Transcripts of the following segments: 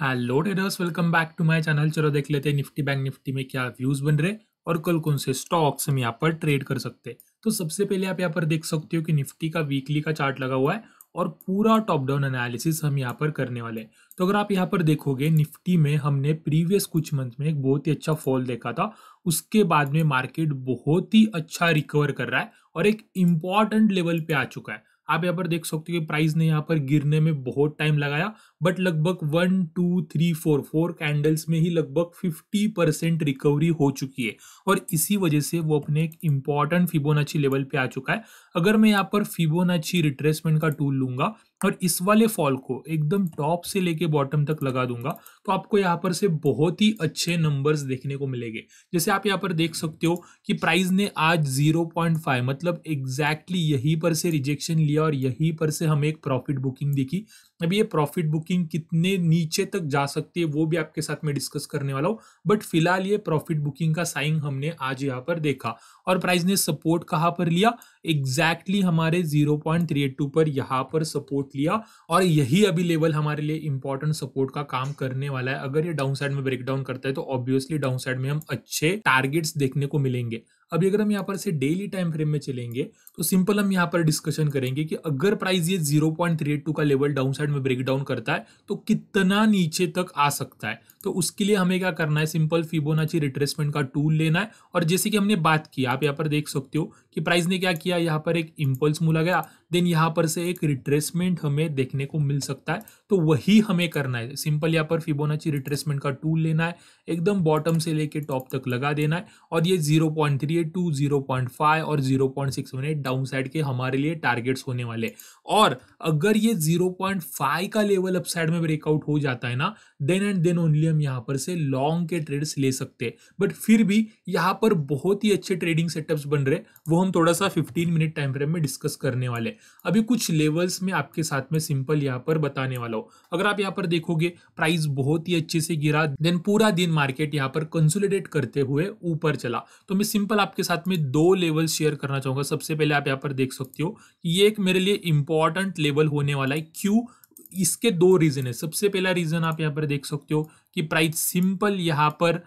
hello traders welcome back to my channel चलो देख लेते हैं निफ्टी बैंक निफ्टी में क्या व्यूज बन रहे और कल कौन से स्टॉक्स हम यहाँ पर ट्रेड कर सकते हैं तो सबसे पहले आप यहाँ पर देख सकते हो कि निफ्टी का वीकली का चार्ट लगा हुआ है और पूरा टॉप डाउन एनालिसिस हम यहाँ पर करने वाले हैं तो अगर आप यहाँ पर देखोगे निफ्टी में हमने प्रीवियस कुछ मंथ में एक बहुत ही अच्छा फॉल देखा था उसके बाद में मार्केट बहुत ही अच्छा रिकवर कर रहा है और एक इम्पॉर्टेंट लेवल पे आ चुका है आप यहाँ पर देख सकते हो कि प्राइस ने यहाँ पर गिरने में बहुत टाइम लगाया बट लगभग one two three four four candles में ही लगभग फिफ्टी परसेंट रिकवरी हो चुकी है और इसी वजह से वो अपने एक इंपॉर्टेंट फिबोनाची लेवल पे आ चुका है अगर मैं यहाँ पर फिबोनाची रिट्रेसमेंट का टूल लूंगा और इस वाले फॉल को एकदम टॉप से लेके बॉटम तक लगा दूंगा तो आपको यहाँ पर से बहुत ही अच्छे नंबर्स देखने को मिलेंगे जैसे आप यहाँ पर देख सकते हो कि प्राइस ने आज 0.5 मतलब एग्जैक्टली exactly यहीं पर से रिजेक्शन लिया और यहीं पर से हमें एक प्रॉफिट बुकिंग देखी अब ये प्रॉफिट बुकिंग कितने नीचे तक जा सकती है वो भी आपके साथ में डिस्कस करने वाला हूँ बट फिलहाल ये प्रॉफिट बुकिंग का साइन हमने आज यहाँ पर देखा और प्राइस ने सपोर्ट कहाँ पर लिया एग्जैक्टली exactly हमारे 0.382 पर यहाँ पर सपोर्ट लिया और यही अभी लेवल हमारे लिए इंपॉर्टेंट सपोर्ट का काम करने वाला है अगर ये डाउन साइड में ब्रेक डाउन करता है तो ऑब्वियसली डाउन साइड में हम अच्छे टारगेट्स देखने को मिलेंगे अभी अगर हम यहाँ पर से डेली टाइम फ्रेम में चलेंगे तो सिंपल हम यहाँ पर डिस्कशन करेंगे कि अगर प्राइस ये 0.382 का लेवल डाउन साइड में ब्रेक डाउन करता है तो कितना नीचे तक आ सकता है तो उसके लिए हमें क्या करना है सिंपल फिबोनाची रिट्रेसमेंट का टूल लेना है और जैसे कि हमने बात की आप यहाँ पर देख सकते हो कि प्राइस ने क्या किया यहाँ पर एक इम्पल्स मूला गया देन यहाँ पर से एक रिट्रेसमेंट हमें देखने को मिल सकता है तो वही हमें करना है सिंपल यहाँ पर फिबोनाची रिट्रेसमेंट का टूल लेना है एकदम बॉटम से लेके टॉप तक लगा देना है और ये zero point three eight two zero point five और zero point six one eight downside के हमारे लिए टारगेट्स होने वाले और अगर ये जीरो पॉइंट फाइव का लेवल अपसाइड में ब्रेकआउट हो जाता है ना देन एंड देन ओनली हम यहाँ पर से लॉन्ग के ट्रेड्स ले सकते हैं बट फिर भी यहाँ पर बहुत ही अच्छे ट्रेडिंग सेटअप्स बन रहे वो हम थोड़ा सा 15 मिनट टाइम फ्रेम में डिस्कस करने वाले अभी कुछ लेवल्स में आपके साथ में सिंपल यहाँ पर बताने वाला हूँ अगर आप यहाँ पर देखोगे प्राइस बहुत ही अच्छे से गिरा देन पूरा दिन मार्केट यहाँ पर कंसोलिडेट करते हुए ऊपर चला तो मैं सिंपल आपके साथ में दो लेवल शेयर करना चाहूंगा सबसे पहले आप यहाँ पर देख सकते हो ये एक मेरे लिए इंपॉर्टेंट लेवल होने वाला है क्यू इसके दो रीज़न है सबसे पहला रीज़न आप यहाँ पर देख सकते हो कि प्राइस सिंपल यहाँ पर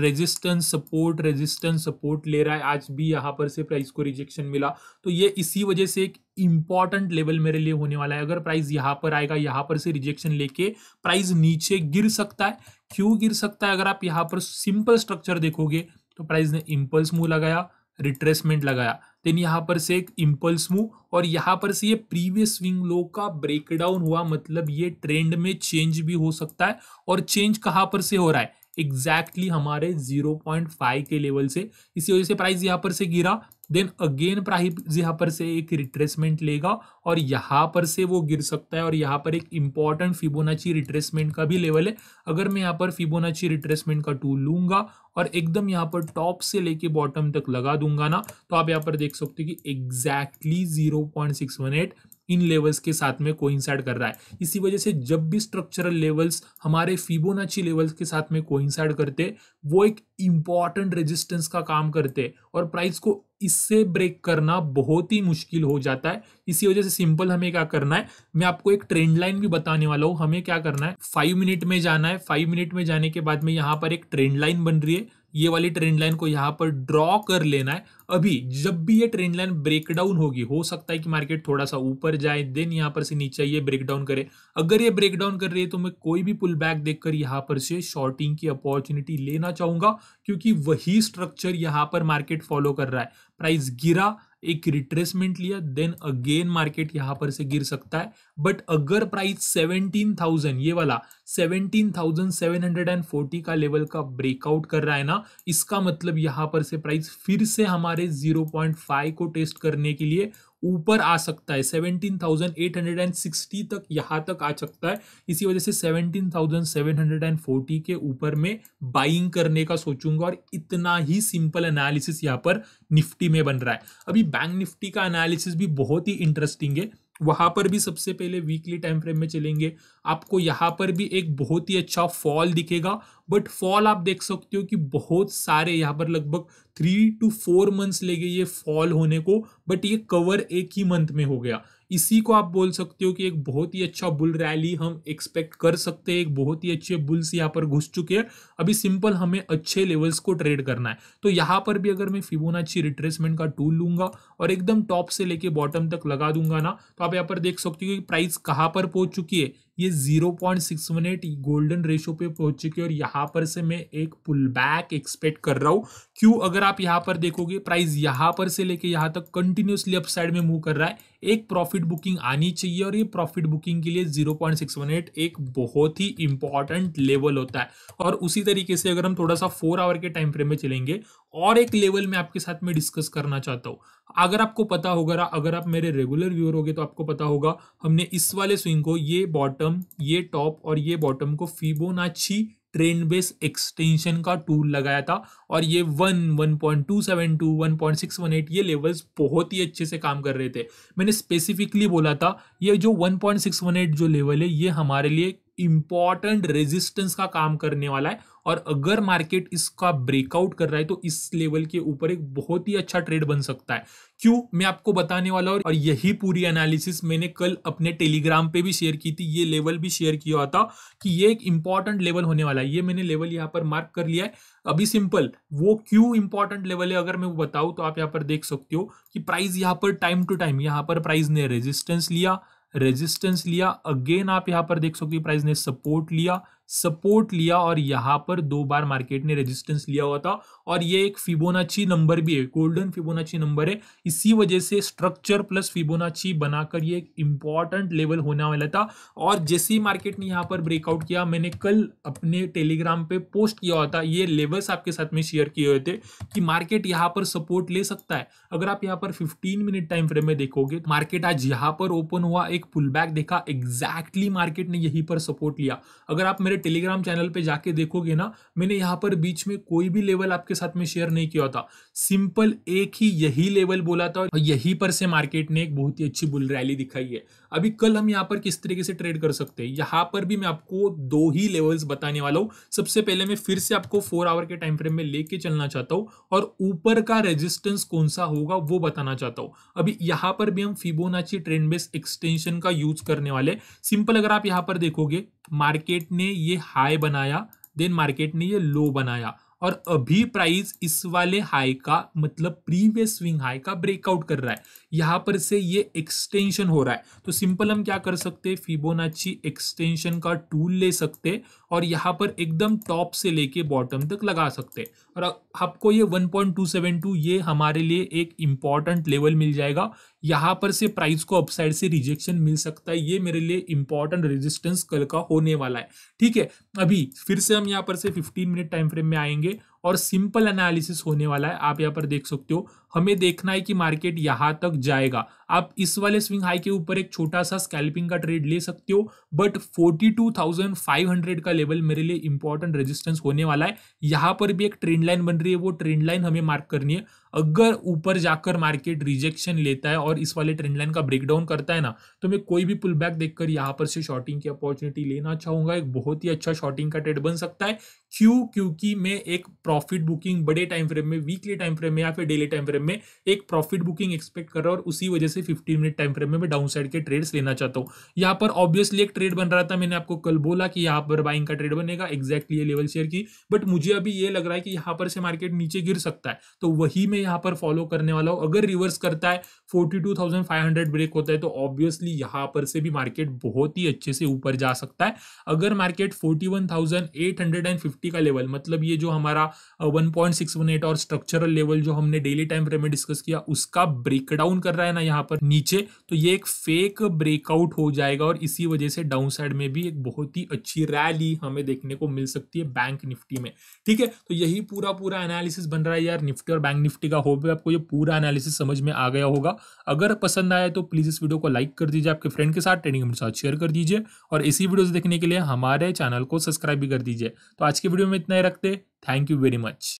रेजिस्टेंस सपोर्ट रेजिस्टेंस सपोर्ट ले रहा है आज भी यहाँ पर से प्राइस को रिजेक्शन मिला तो ये इसी वजह से एक इम्पॉर्टेंट लेवल मेरे लिए होने वाला है अगर प्राइस यहाँ पर आएगा यहाँ पर से रिजेक्शन लेके प्राइस नीचे गिर सकता है क्यों गिर सकता है अगर आप यहाँ पर सिंपल स्ट्रक्चर देखोगे तो प्राइस ने इम्पल्स मूव लगाया रिट्रेसमेंट लगाया देन यहाँ पर से एक इम्पल्स मूव और यहाँ पर से ये प्रीवियस स्विंग लो का ब्रेकडाउन हुआ मतलब ये ट्रेंड में चेंज भी हो सकता है और चेंज कहाँ पर से हो रहा है एग्जैक्टली exactly हमारे 0.5 के लेवल से इसी वजह से प्राइस यहाँ पर से गिरा देन अगेन प्राइस यहाँ पर से एक रिट्रेसमेंट लेगा और यहाँ पर से वो गिर सकता है और यहाँ पर एक इंपॉर्टेंट फिबोनाची रिट्रेसमेंट का भी लेवल है अगर मैं यहाँ पर फिबोनाची रिट्रेसमेंट का टूल लूंगा और एकदम यहाँ पर टॉप से लेके बॉटम तक लगा दूंगा ना तो आप यहाँ पर देख सकते हो कि exactly zero point six one eight इन लेवल्स के साथ में कोइंसाइड कर रहा है इसी वजह से जब भी स्ट्रक्चरल लेवल्स हमारे फिबोनाची लेवल्स के साथ में कोइंसाइड करते वो एक इम्पॉर्टेंट रेजिस्टेंस का काम करते और प्राइस को इससे ब्रेक करना बहुत ही मुश्किल हो जाता है इसी वजह से सिंपल हमें क्या करना है मैं आपको एक ट्रेंड लाइन भी बताने वाला हूँ हमें क्या करना है फाइव मिनट में जाना है फाइव मिनट में जाने के बाद में यहाँ पर एक ट्रेंड लाइन बन रही है ये वाली ट्रेंड लाइन को यहाँ पर ड्रॉ कर लेना है अभी जब भी ये ट्रेंड लाइन ब्रेकडाउन होगी हो सकता है कि मार्केट थोड़ा सा ऊपर जाए देन यहाँ पर से नीचे ये ब्रेकडाउन करे अगर ये ब्रेकडाउन कर रही है तो मैं कोई भी पुल बैक देखकर यहाँ पर से शॉर्टिंग की अपॉर्चुनिटी लेना चाहूंगा क्योंकि वही स्ट्रक्चर यहाँ पर मार्केट फॉलो कर रहा है प्राइस गिरा एक रिट्रेसमेंट लिया देन अगेन मार्केट यहां पर से गिर सकता है बट अगर प्राइस सेवनटीन थाउजेंड ये वाला seventeen thousand seven hundred and forty का लेवल का ब्रेकआउट कर रहा है ना इसका मतलब यहां पर से प्राइस फिर से हमारे जीरो पॉइंट फाइव को टेस्ट करने के लिए ऊपर आ सकता है seventeen thousand eight hundred and sixty तक यहाँ तक आ सकता है इसी वजह से seventeen thousand seven hundred and forty के ऊपर में बाइंग करने का सोचूंगा और इतना ही सिंपल एनालिसिस यहाँ पर निफ्टी में बन रहा है अभी बैंक निफ्टी का एनालिसिस भी बहुत ही इंटरेस्टिंग है वहां पर भी सबसे पहले वीकली टाइम फ्रेम में चलेंगे आपको यहाँ पर भी एक बहुत ही अच्छा फॉल दिखेगा बट फॉल आप देख सकते हो कि बहुत सारे यहाँ पर लगभग थ्री टू फोर मंथ्स लेंगे ये फॉल होने को बट ये कवर एक ही मंथ में हो गया इसी को आप बोल सकते हो कि एक बहुत ही अच्छा बुल रैली हम एक्सपेक्ट कर सकते हैं एक बहुत ही अच्छे बुल्स यहाँ पर घुस चुके हैं अभी सिंपल हमें अच्छे लेवल्स को ट्रेड करना है तो यहाँ पर भी अगर मैं फिबोनाची रिट्रेसमेंट का टूल लूंगा और एकदम टॉप से लेके बॉटम तक लगा दूंगा ना तो आप यहाँ पर देख सकते हो कि प्राइस कहाँ पर पहुंच चुकी है ये 0.618 गोल्डन रेशो पे पहुंच चुकी है और यहाँ पर से मैं एक पुल बैक एक्सपेक्ट कर रहा हूँ क्यों अगर आप यहाँ पर देखोगे प्राइस यहाँ पर से लेके यहाँ तक कंटिन्यूसली अपसाइड में मूव कर रहा है एक प्रॉफिट बुकिंग आनी चाहिए और ये प्रॉफिट बुकिंग के लिए 0.618 एक बहुत ही इंपॉर्टेंट लेवल होता है और उसी तरीके से अगर हम थोड़ा सा फोर आवर के टाइम फ्रेम में चलेंगे और एक लेवल में आपके साथ में डिस्कस करना चाहता हूँ अगर आपको पता होगा अगर आप मेरे रेगुलर व्यूअर होगे तो आपको पता होगा हमने इस वाले स्विंग को ये बॉटम ये टॉप और ये बॉटम को फीबोनाची ट्रेंड बेस एक्सटेंशन का टूल लगाया था और ये one one point two seven two one point six one eight ये लेवल्स बहुत ही अच्छे से काम कर रहे थे मैंने स्पेसिफिकली बोला था ये जो one point six one eight जो लेवल है ये हमारे लिए इंपॉर्टेंट रेजिस्टेंस का काम करने वाला है और अगर मार्केट इसका ब्रेकआउट कर रहा है तो इस लेवल के ऊपर एक बहुत ही अच्छा ट्रेड बन सकता है क्यों मैं आपको बताने वाला हूं और यही पूरी एनालिसिस मैंने कल अपने टेलीग्राम पे भी शेयर की थी ये लेवल भी शेयर किया था कि ये एक इंपॉर्टेंट लेवल होने वाला है ये मैंने लेवल यहां पर मार्क कर लिया है अभी सिंपल वो क्यों इंपॉर्टेंट लेवल है अगर मैं बताऊं तो आप यहां पर देख सकते हो कि प्राइस यहां पर टाइम टू टाइम यहां पर प्राइस ने रेजिस्टेंस लिया रेजिस्टेंस लिया अगेन आप यहां पर देख सकते हो प्राइस ने सपोर्ट लिया सपोर्ट लिया और यहाँ पर दो बार मार्केट ने रेजिस्टेंस लिया हुआ था और ये एक फिबोनाची नंबर भी है गोल्डन फिबोनाची नंबर है इसी वजह से स्ट्रक्चर प्लस फिबोनाची बनाकर ये एक इंपॉर्टेंट लेवल होने वाला था और जैसे ही मार्केट ने यहाँ पर ब्रेकआउट किया मैंने कल अपने टेलीग्राम पे पोस्ट किया हुआ था ये लेवल्स आपके साथ में शेयर किए हुए थे कि मार्केट यहाँ पर सपोर्ट ले सकता है अगर आप यहाँ पर फिफ्टीन मिनट टाइम फ्रेम में देखोगे तो मार्केट आज यहाँ पर ओपन हुआ एक पुल देखा एग्जैक्टली मार्केट ने यहीं पर सपोर्ट लिया अगर आप मेरे मेरे टेलीग्राम चैनल पे जाके देखोगे ना मैंने यहाँ पर बीच में कोई भी लेवल आपके साथ में शेयर नहीं किया था सिंपल एक ही यही लेवल बोला था और यही पर से मार्केट ने एक बहुत ही अच्छी बुल रैली दिखाई है अभी कल हम यहाँ पर किस तरीके से ट्रेड कर सकते हैं यहाँ पर भी मैं आपको दो ही लेवल्स बताने वाला हूँ सबसे पहले मैं फिर से आपको फोर आवर के टाइम फ्रेम में लेके चलना चाहता हूँ और ऊपर का रेजिस्टेंस कौन सा होगा वो बताना चाहता हूँ अभी यहाँ पर भी हम फिबोनाची ट्रेंड बेस एक्सटेंशन का यूज करने वाले सिंपल अगर आप यहाँ पर देखोगे मार्केट ने ये हाई बनाया देन मार्केट ने ये लो बनाया और अभी प्राइस इस वाले हाई का मतलब प्रीवियस स्विंग हाई का ब्रेकआउट कर रहा है यहाँ पर से ये एक्सटेंशन हो रहा है तो सिंपल हम क्या कर सकते हैं फिबोनाची एक्सटेंशन का टूल ले सकते और यहाँ पर एकदम टॉप से लेके बॉटम तक लगा सकते हैं और आपको ये 1.272 ये हमारे लिए एक इम्पॉर्टेंट लेवल मिल जाएगा यहाँ पर से प्राइस को अपसाइड से रिजेक्शन मिल सकता है ये मेरे लिए इम्पॉर्टेंट रेजिस्टेंस कल का होने वाला है ठीक है अभी फिर से हम यहाँ पर से 15 मिनट टाइम फ्रेम में आएंगे और सिंपल एनालिसिस होने वाला है आप यहाँ पर देख सकते हो हमें देखना है कि मार्केट यहाँ तक जाएगा आप इस वाले स्विंग हाई के ऊपर एक छोटा सा स्कैल्पिंग का ट्रेड ले सकते हो बट 42,500 का लेवल मेरे लिए इंपॉर्टेंट रेजिस्टेंस होने वाला है यहाँ पर भी एक ट्रेंड लाइन बन रही है वो ट्रेंड लाइन हमें मार्क करनी है अगर ऊपर जाकर मार्केट रिजेक्शन लेता है और इस वाले ट्रेंड लाइन का ब्रेकडाउन करता है ना तो मैं कोई भी पुल बैक देखकर यहाँ पर से शॉर्टिंग की अपॉर्चुनिटी लेना चाहूंगा एक बहुत ही अच्छा शॉर्टिंग का ट्रेड बन सकता है क्यों क्योंकि मैं एक प्रॉफिट बुकिंग बड़े टाइम फ्रेम में वीकली टाइम फ्रेम में या फिर डेली टाइम फ्रेम में एक प्रॉफिट बुकिंग एक्सपेक्ट कर रहा हूँ और उसी वजह से फिफ्टी मिनट टाइम फ्रेम में मैं डाउन साइड के ट्रेड्स लेना चाहता हूँ यहाँ पर ऑब्वियसली एक ट्रेड बन रहा था मैंने आपको कल बोला कि यहाँ पर बाइंग का ट्रेड बनेगा एक्जैक्टली ये लेवल शेयर की बट मुझे अभी ये लग रहा है कि यहाँ पर से मार्केट नीचे गिर सकता है तो वही मैं यहाँ पर फॉलो करने वाला हूँ अगर रिवर्स करता है 42,500 ब्रेक होता है तो ऑब्वियसली यहाँ पर से भी मार्केट बहुत ही अच्छे से ऊपर जा सकता है अगर मार्केट 41,850 का लेवल मतलब ये जो हमारा 1.618 और स्ट्रक्चरल लेवल जो हमने डेली टाइम फ्रेम में डिस्कस किया उसका ब्रेकडाउन कर रहा है ना यहाँ पर नीचे तो ये एक फेक ब्रेकआउट हो जाएगा और इसी वजह से डाउन साइड में भी एक बहुत ही अच्छी रैली हमें देखने को मिल सकती है बैंक निफ्टी में ठीक है तो यही पूरा पूरा एनालिसिस बन रहा है यार निफ्टी और बैंक निफ्टी निफ्टी का होप है आपको ये पूरा एनालिसिस समझ में आ गया होगा अगर पसंद आया तो प्लीज़ इस वीडियो को लाइक कर दीजिए आपके फ्रेंड के साथ ट्रेडिंग के साथ शेयर कर दीजिए और इसी वीडियो देखने के लिए हमारे चैनल को सब्सक्राइब भी कर दीजिए तो आज के वीडियो में इतना ही रखते थैंक यू वेरी मच